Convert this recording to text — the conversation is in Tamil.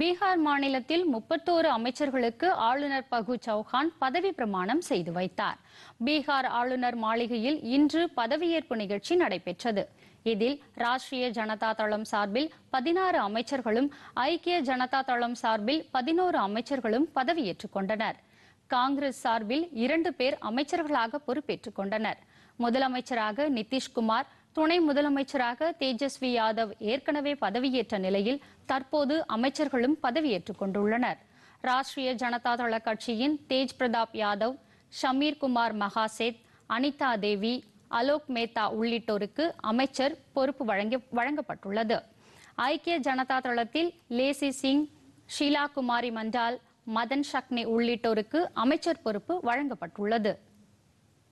பீகார் மாநிலத்தில் முப்பத்தோரு அமைச்சர்களுக்கு ஆளுநர் பகு சௌஹான் பதவி பிரமாணம் செய்து வைத்தார் பீகார் ஆளுநர் மாளிகையில் இன்று பதவியேற்பு நிகழ்ச்சி நடைபெற்றது இதில் ராஷ்டிரிய ஜனதா தளம் சார்பில் பதினாறு அமைச்சர்களும் ஐக்கிய ஜனதா தளம் சார்பில் பதினோரு அமைச்சர்களும் பதவியேற்றுக் கொண்டனர் காங்கிரஸ் சார்பில் இரண்டு பேர் அமைச்சர்களாக பொறுப்பேற்றுக் கொண்டனர் முதலமைச்சராக நிதிஷ்குமார் துணை முதலமைச்சராக தேஜஸ்வி யாதவ் ஏற்கனவே பதவியேற்ற நிலையில் தற்போது அமைச்சர்களும் பதவியேற்றுக் கொண்டுள்ளனர் ராஷ்டிரிய ஜனதா கட்சியின் தேஜ் பிரதாப் யாதவ் ஷமீர் குமார் மகாசேத் அனிதா தேவி அலோக் மேத்தா உள்ளிட்டோருக்கு அமைச்சர் பொறுப்பு வழங்கப்பட்டுள்ளது ஐக்கிய ஜனதா தளத்தில் லேசி சிங் ஷீலா குமாரி மண்டால் மதன் சக்னி உள்ளிட்டோருக்கு அமைச்சர் பொறுப்பு வழங்கப்பட்டுள்ளது